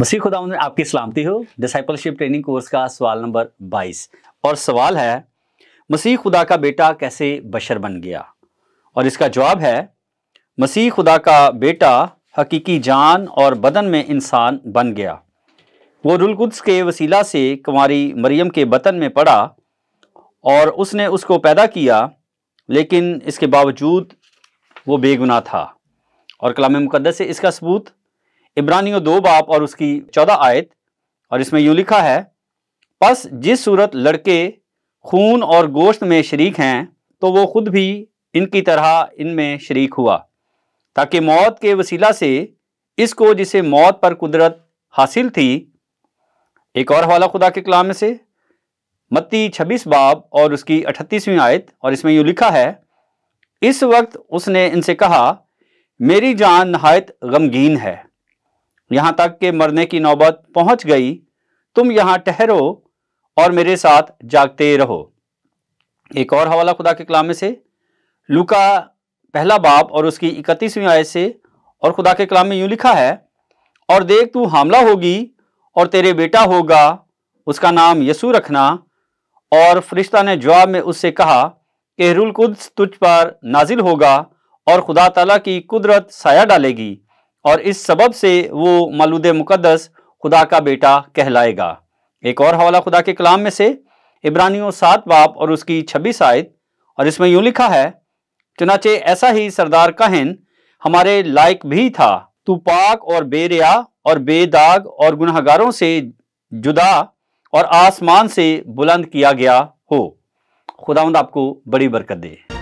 मसीह खुदा आपकी सलामती हो डिसाइपलशिप ट्रेनिंग कोर्स का सवाल नंबर 22 और सवाल है मसीह खुदा का बेटा कैसे बशर बन गया और इसका जवाब है मसीह खुदा का बेटा हकीकी जान और बदन में इंसान बन गया वो रुलकुद्स के वसीला से कुमारी मरियम के बतन में पड़ा और उसने उसको पैदा किया लेकिन इसके बावजूद वो बेगुना था और कलाम मुकदस से इसका सबूत इब्रानियों दो बाप और उसकी चौदह आयत और इसमें यूँ लिखा है बस जिस सूरत लड़के खून और गोश्त में शरीक हैं तो वो खुद भी इनकी तरह इनमें शरीक हुआ ताकि मौत के वसीला से इसको जिसे मौत पर कुदरत हासिल थी एक और हवाला खुदा के कलाम में से मत्ती छब्बीस बाब और उसकी अठतीसवीं आयत और इसमें यूँ लिखा है इस वक्त उसने इनसे कहा मेरी जान नहायत गमगीन है यहाँ तक के मरने की नौबत पहुंच गई तुम यहाँ ठहरो और मेरे साथ जागते रहो एक और हवाला खुदा के कलाम में से लुका पहला बाप और उसकी इकतीसवीं आय से और खुदा के कलाम में यूँ लिखा है और देख तू हमला होगी और तेरे बेटा होगा उसका नाम यसू रखना और फरिश्ता ने जवाब में उससे कहा कि हरूल कुद्स तुझ पर नाजिल होगा और खुदा तला की कुदरत साया डालेगी और इस सबब से वो मलूद मुकदस खुदा का बेटा कहलाएगा एक और हवाला खुदा के कलाम में से इब्रानियों सात बाप और उसकी छब्बीस आयत और इसमें यूं लिखा है चुनाचे ऐसा ही सरदार कहन हमारे लायक भी था तू पाक और बेरिया और बेदाग और गुनहगारों से जुदा और आसमान से बुलंद किया गया हो खुदा आपको बड़ी बरकत दे